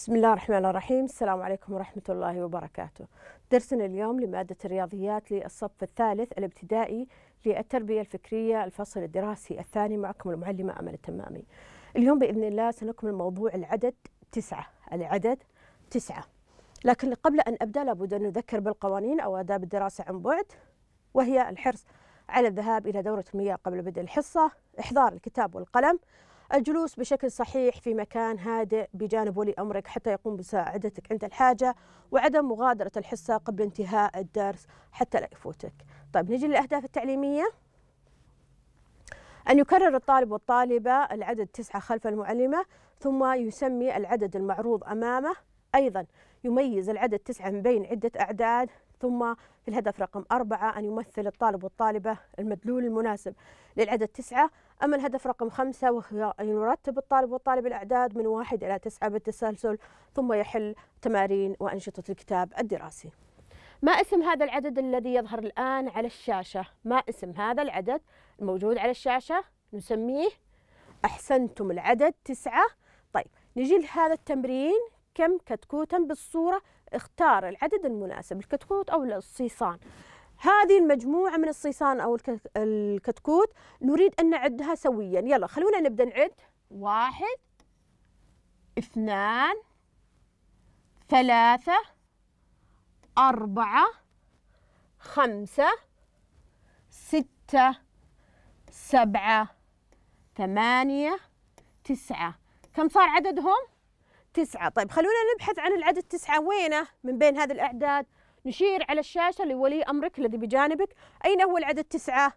بسم الله الرحمن الرحيم السلام عليكم ورحمة الله وبركاته درسنا اليوم لمادة الرياضيات للصف الثالث الابتدائي للتربية الفكرية الفصل الدراسي الثاني معكم المعلمة أمل التمامي اليوم بإذن الله سنكمل موضوع العدد تسعة العدد تسعة لكن قبل أن أبدأ لابد أن نذكر بالقوانين أو آداب الدراسة عن بعد وهي الحرص على الذهاب إلى دورة المياه قبل بدء الحصة إحضار الكتاب والقلم الجلوس بشكل صحيح في مكان هادئ بجانب ولي أمرك حتى يقوم بمساعدتك عند الحاجة وعدم مغادرة الحصة قبل انتهاء الدرس حتى لا يفوتك طيب نجي للأهداف التعليمية أن يكرر الطالب والطالبة العدد تسعة خلف المعلمة ثم يسمي العدد المعروض أمامه أيضا يميز العدد تسعة من بين عدة أعداد ثم في الهدف رقم أربعة أن يمثل الطالب والطالبة المدلول المناسب للعدد تسعة أما الهدف رقم خمسة وهو أن يرتب الطالب والطالب الأعداد من واحد إلى تسعة بالتسلسل ثم يحل تمارين وأنشطة الكتاب الدراسي ما اسم هذا العدد الذي يظهر الآن على الشاشة؟ ما اسم هذا العدد الموجود على الشاشة؟ نسميه أحسنتم العدد تسعة طيب نجي لهذا التمرين كم كتكوتا بالصورة اختار العدد المناسب الكتكوت أو الصيصان هذه المجموعة من الصيصان أو الكتكوت نريد أن نعدها سويا يلا خلونا نبدأ نعد واحد اثنان ثلاثة أربعة خمسة ستة سبعة ثمانية تسعة كم صار عددهم؟ تسعة طيب خلونا نبحث عن العدد تسعة وينه من بين هذه الأعداد نشير على الشاشة لولي أمرك الذي بجانبك أين هو العدد تسعة؟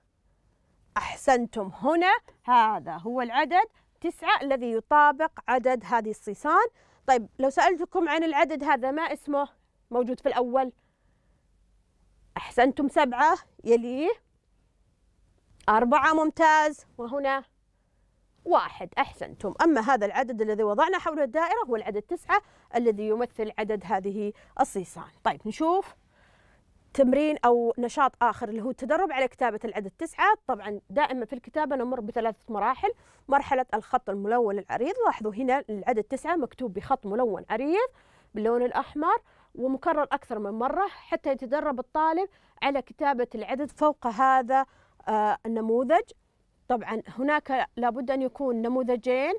أحسنتم هنا هذا هو العدد تسعة الذي يطابق عدد هذه الصيصان طيب لو سألتكم عن العدد هذا ما اسمه موجود في الأول أحسنتم سبعة يليه أربعة ممتاز وهنا واحد أحسنتم أما هذا العدد الذي وضعنا حول الدائرة هو العدد تسعة الذي يمثل عدد هذه الصيصان طيب نشوف تمرين أو نشاط آخر اللي هو التدرب على كتابة العدد تسعة طبعا دائما في الكتابة نمر بثلاثة مراحل مرحلة الخط الملون العريض لاحظوا هنا العدد تسعة مكتوب بخط ملون عريض باللون الأحمر ومكرر أكثر من مرة حتى يتدرب الطالب على كتابة العدد فوق هذا آه، النموذج طبعا هناك لابد أن يكون نموذجين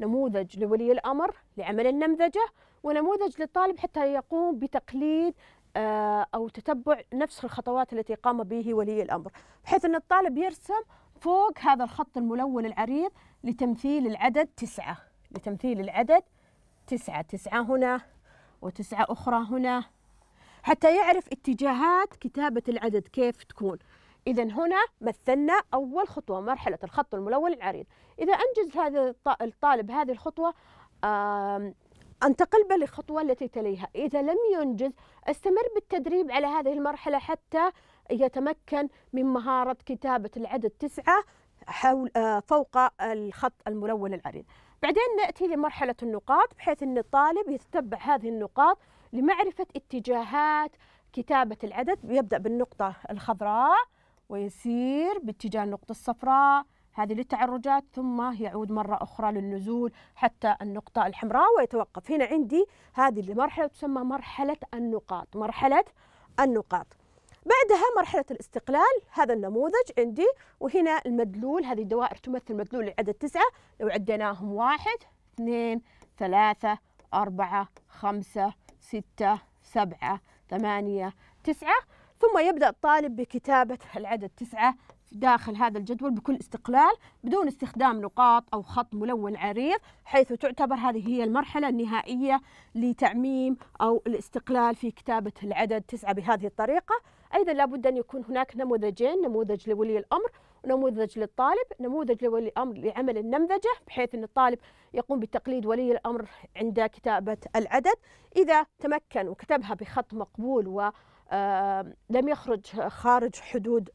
نموذج لولي الأمر لعمل النمذجة ونموذج للطالب حتى يقوم بتقليد آه، أو تتبع نفس الخطوات التي قام به ولي الأمر بحيث أن الطالب يرسم فوق هذا الخط الملون العريض لتمثيل العدد تسعة لتمثيل العدد تسعة تسعة هنا وتسعة أخرى هنا حتى يعرف اتجاهات كتابة العدد كيف تكون إذا هنا مثلنا أول خطوة مرحلة الخط الملون العريض إذا أنجز هذا الطالب هذه الخطوة انتقل للخطوة التي تليها إذا لم ينجز استمر بالتدريب على هذه المرحلة حتى يتمكن من مهارة كتابة العدد تسعة حول فوق الخط الملون العريض بعدين نأتي لمرحلة النقاط بحيث أن الطالب يتتبع هذه النقاط لمعرفة اتجاهات كتابة العدد يبدأ بالنقطة الخضراء ويسير باتجاه النقطة الصفراء هذه للتعرجات ثم يعود مرة أخرى للنزول حتى النقطة الحمراء ويتوقف هنا عندي هذه المرحلة تسمى مرحلة النقاط مرحلة النقاط بعدها مرحلة الاستقلال هذا النموذج عندي وهنا المدلول هذه الدوائر تمثل مدلول لعدد تسعة لو عديناهم واحد اثنين ثلاثة أربعة خمسة ستة سبعة ثمانية تسعة ثم يبدأ الطالب بكتابة العدد تسعة داخل هذا الجدول بكل استقلال بدون استخدام نقاط أو خط ملون عريض حيث تعتبر هذه هي المرحلة النهائية لتعميم أو الاستقلال في كتابة العدد تسعة بهذه الطريقة أيضا لابد أن يكون هناك نموذجين نموذج لولي الأمر ونموذج للطالب نموذج لولي الأمر لعمل النمذجة بحيث أن الطالب يقوم بتقليد ولي الأمر عند كتابة العدد إذا تمكن وكتبها بخط مقبول و آه، لم يخرج خارج حدود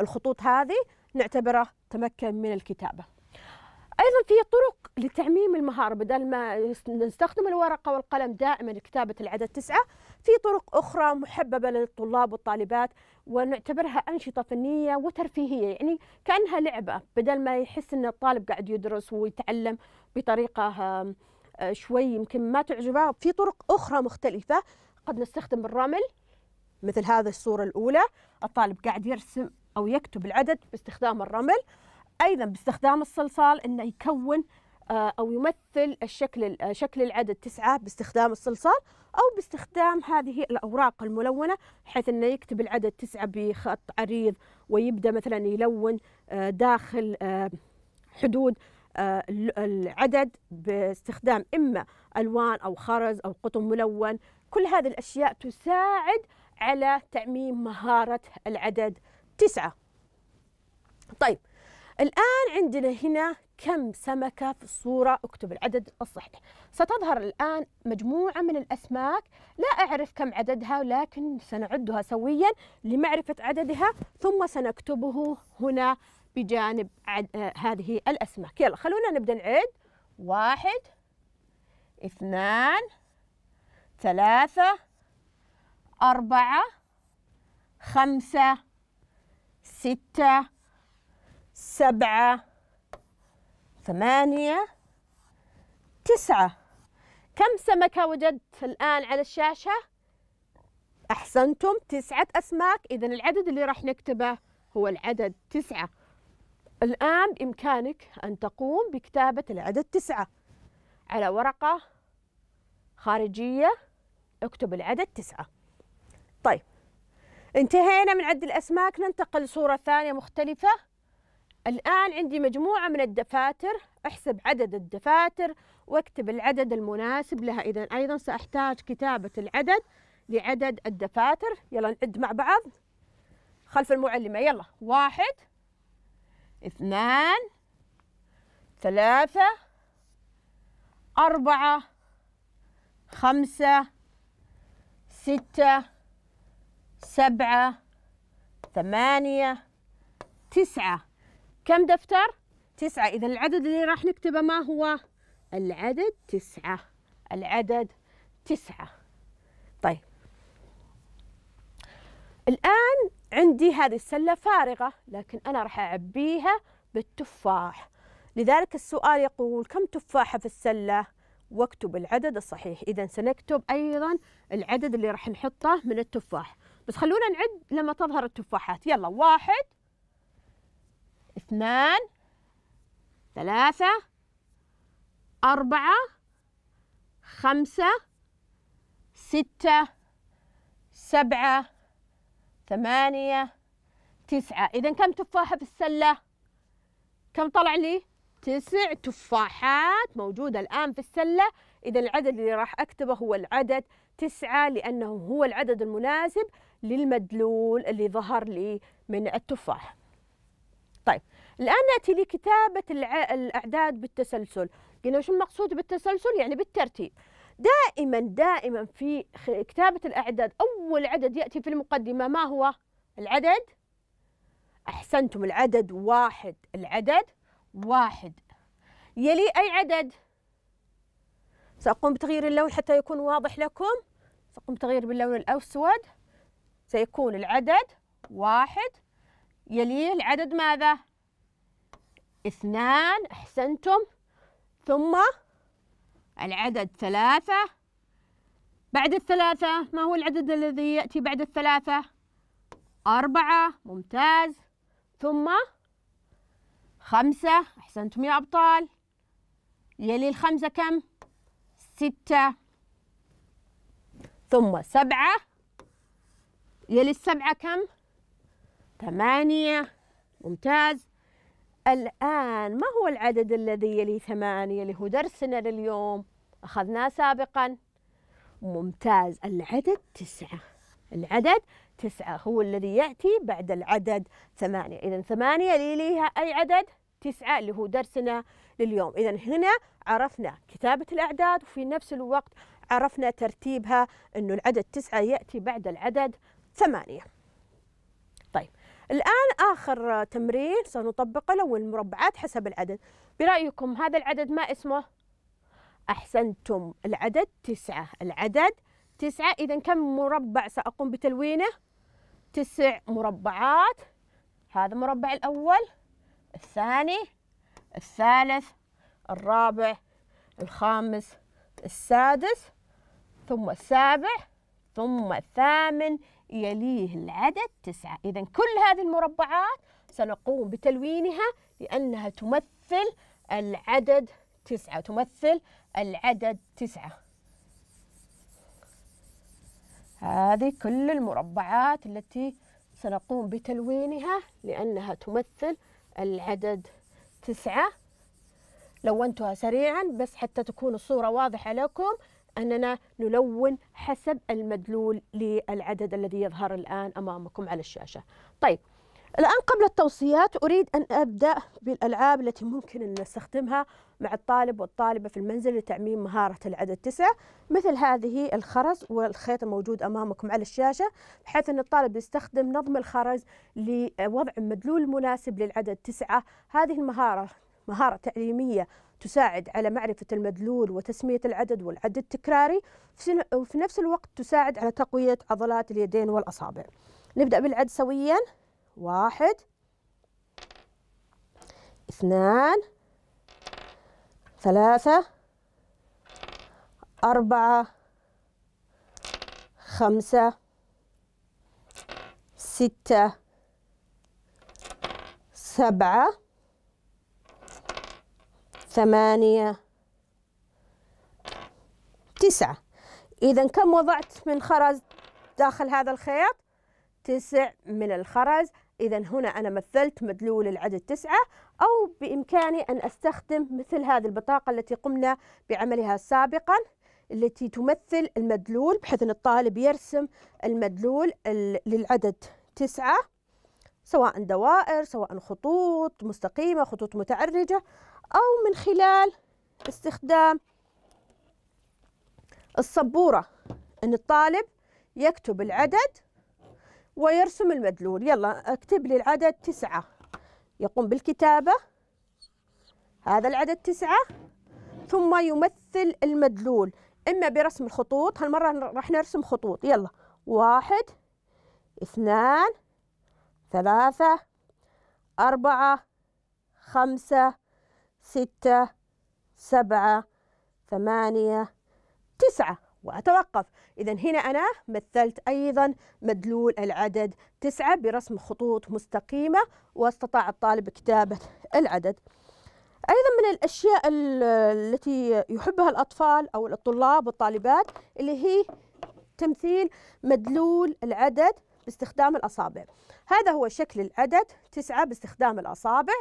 الخطوط هذه نعتبره تمكن من الكتابة أيضا في طرق لتعميم المهارة بدل ما نستخدم الورقة والقلم دائما لكتابة العدد تسعة في طرق أخرى محببة للطلاب والطالبات ونعتبرها أنشطة فنية وترفيهية يعني كأنها لعبة بدل ما يحس أن الطالب قاعد يدرس ويتعلم بطريقة آه، آه، شوي يمكن ما تعجبه في طرق أخرى مختلفة قد نستخدم الرمل مثل هذه الصورة الأولى الطالب قاعد يرسم أو يكتب العدد باستخدام الرمل أيضا باستخدام الصلصال أنه يكون آه، أو يمثل الشكل آه، شكل العدد تسعة باستخدام الصلصال أو باستخدام هذه الأوراق الملونة بحيث أنه يكتب العدد تسعة بخط عريض ويبدأ مثلا يلون آه، داخل حدود العدد باستخدام إما ألوان أو خرز أو قطن ملون كل هذه الأشياء تساعد على تعميم مهارة العدد تسعة طيب الآن عندنا هنا كم سمكة في الصورة اكتب العدد الصحيح ستظهر الآن مجموعة من الأسماك لا أعرف كم عددها لكن سنعدها سويا لمعرفة عددها ثم سنكتبه هنا بجانب عد... آه هذه الأسماك يلا خلونا نبدأ نعد واحد اثنان ثلاثة أربعة خمسة ستة سبعة ثمانية تسعة كم سمكة وجدت الآن على الشاشة؟ أحسنتم تسعة أسماك إذا العدد اللي راح نكتبه هو العدد تسعة الآن بإمكانك أن تقوم بكتابة العدد تسعة على ورقة خارجية اكتب العدد تسعة طيب انتهينا من عد الأسماك ننتقل لصورة ثانية مختلفة الآن عندي مجموعة من الدفاتر أحسب عدد الدفاتر واكتب العدد المناسب لها إذا أيضا سأحتاج كتابة العدد لعدد الدفاتر يلا نعد مع بعض خلف المعلمة يلا واحد اثنان ثلاثة أربعة خمسة ستة سبعة ثمانية تسعة كم دفتر؟ تسعة إذا العدد اللي راح نكتبه ما هو؟ العدد تسعة العدد تسعة طيب الآن عندي هذه السلة فارغة لكن أنا راح أعبيها بالتفاح لذلك السؤال يقول كم تفاحة في السلة؟ واكتب العدد الصحيح إذا سنكتب أيضا العدد اللي راح نحطه من التفاح بس خلونا نعد لما تظهر التفاحات يلا واحد اثنان ثلاثة أربعة خمسة ستة سبعة ثمانية تسعة إذا كم تفاحة في السلة؟ كم طلع لي؟ تسع تفاحات موجودة الآن في السلة إذا العدد اللي راح أكتبه هو العدد تسعة لأنه هو العدد المناسب للمدلول اللي ظهر لي من التفاح طيب الآن نأتي لكتابة الأعداد بالتسلسل قلنا شو المقصود بالتسلسل يعني بالترتيب دائما دائما في كتابة الأعداد أول عدد يأتي في المقدمة ما هو العدد أحسنتم العدد واحد العدد واحد يلي أي عدد سأقوم بتغيير اللون حتى يكون واضح لكم سأقوم بتغيير باللون الأسود سيكون العدد واحد يليه العدد ماذا؟ اثنان أحسنتم ثم العدد ثلاثة بعد الثلاثة ما هو العدد الذي يأتي بعد الثلاثة؟ أربعة ممتاز ثم خمسة أحسنتم يا أبطال يلي الخمسة كم؟ ستة ثم سبعة يلي السبعة كم؟ ثمانية ممتاز الآن ما هو العدد الذي يلي ثمانية اللي هو درسنا لليوم أخذناه سابقا ممتاز العدد تسعة العدد تسعة هو الذي يأتي بعد العدد ثمانية إذا ثمانية ليها أي عدد تسعة اللي هو درسنا لليوم إذا هنا عرفنا كتابة الأعداد وفي نفس الوقت عرفنا ترتيبها أنه العدد تسعة يأتي بعد العدد ثمانية طيب الآن آخر تمرين سنطبقه لو المربعات حسب العدد برأيكم هذا العدد ما اسمه؟ أحسنتم العدد تسعة العدد تسعة إذا كم مربع سأقوم بتلوينه؟ تسع مربعات هذا المربع الأول الثاني الثالث الرابع الخامس السادس ثم السابع ثم الثامن يليه العدد تسعة إذا كل هذه المربعات سنقوم بتلوينها لأنها تمثل العدد تسعة تمثل العدد تسعة هذه كل المربعات التي سنقوم بتلوينها لأنها تمثل العدد تسعة لونتها سريعا بس حتى تكون الصورة واضحة لكم أننا نلون حسب المدلول للعدد الذي يظهر الآن أمامكم على الشاشة طيب الآن قبل التوصيات أريد أن أبدأ بالألعاب التي ممكن أن نستخدمها مع الطالب والطالبة في المنزل لتعميم مهارة العدد تسعة مثل هذه الخرز والخيط الموجود أمامكم على الشاشة بحيث أن الطالب يستخدم نظم الخرز لوضع مدلول مناسب للعدد تسعة هذه المهارة مهارة تعليمية تساعد على معرفة المدلول وتسمية العدد والعد التكراري وفي نفس الوقت تساعد على تقوية عضلات اليدين والأصابع نبدأ بالعد سويا واحد اثنان ثلاثة أربعة خمسة ستة سبعة ثمانية تسعة إذا كم وضعت من خرز داخل هذا الخيط تسع من الخرز إذا هنا أنا مثلت مدلول العدد تسعة أو بإمكاني أن أستخدم مثل هذه البطاقة التي قمنا بعملها سابقاً التي تمثل المدلول بحيث أن الطالب يرسم المدلول للعدد تسعة سواء دوائر سواء خطوط مستقيمة خطوط متعرجة أو من خلال استخدام السبورة أن الطالب يكتب العدد ويرسم المدلول يلا اكتب لي العدد تسعة يقوم بالكتابة هذا العدد تسعة ثم يمثل المدلول إما برسم الخطوط هالمرة راح نرسم خطوط يلا واحد اثنان ثلاثة أربعة خمسة ستة سبعة ثمانية تسعة وأتوقف إذا هنا أنا مثلت أيضا مدلول العدد تسعة برسم خطوط مستقيمة واستطاع الطالب كتابة العدد أيضا من الأشياء التي يحبها الأطفال أو الطلاب والطالبات اللي هي تمثيل مدلول العدد باستخدام الأصابع هذا هو شكل العدد تسعة باستخدام الأصابع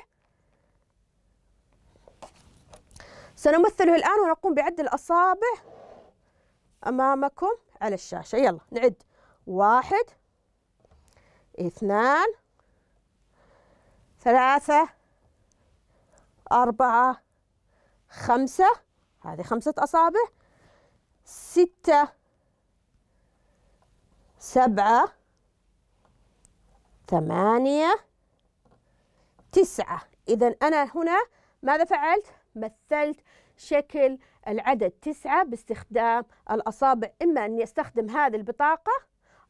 سنمثله الآن ونقوم بعد الأصابع أمامكم على الشاشة يلا نعد واحد اثنان ثلاثة أربعة خمسة هذه خمسة أصابع ستة سبعة ثمانية تسعة إذا أنا هنا ماذا فعلت؟ مثلت شكل العدد تسعة باستخدام الأصابع إما أني أستخدم هذه البطاقة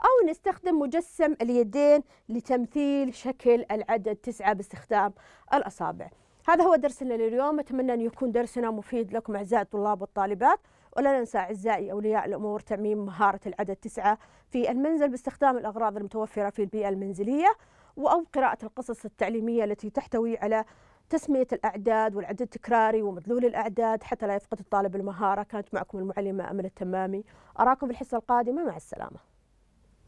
أو نستخدم مجسم اليدين لتمثيل شكل العدد تسعة باستخدام الأصابع هذا هو درسنا لليوم أتمنى أن يكون درسنا مفيد لكم أعزائي الطلاب والطالبات ولا ننسى أعزائي أولياء الأمور تعميم مهارة العدد تسعة في المنزل باستخدام الأغراض المتوفرة في البيئة المنزلية أو قراءة القصص التعليمية التي تحتوي على تسمية الأعداد والعدد التكراري ومدلول الأعداد حتى لا يفقد الطالب المهارة كانت معكم المعلمة أمل التمامي أراكم في الحصة القادمة مع السلامة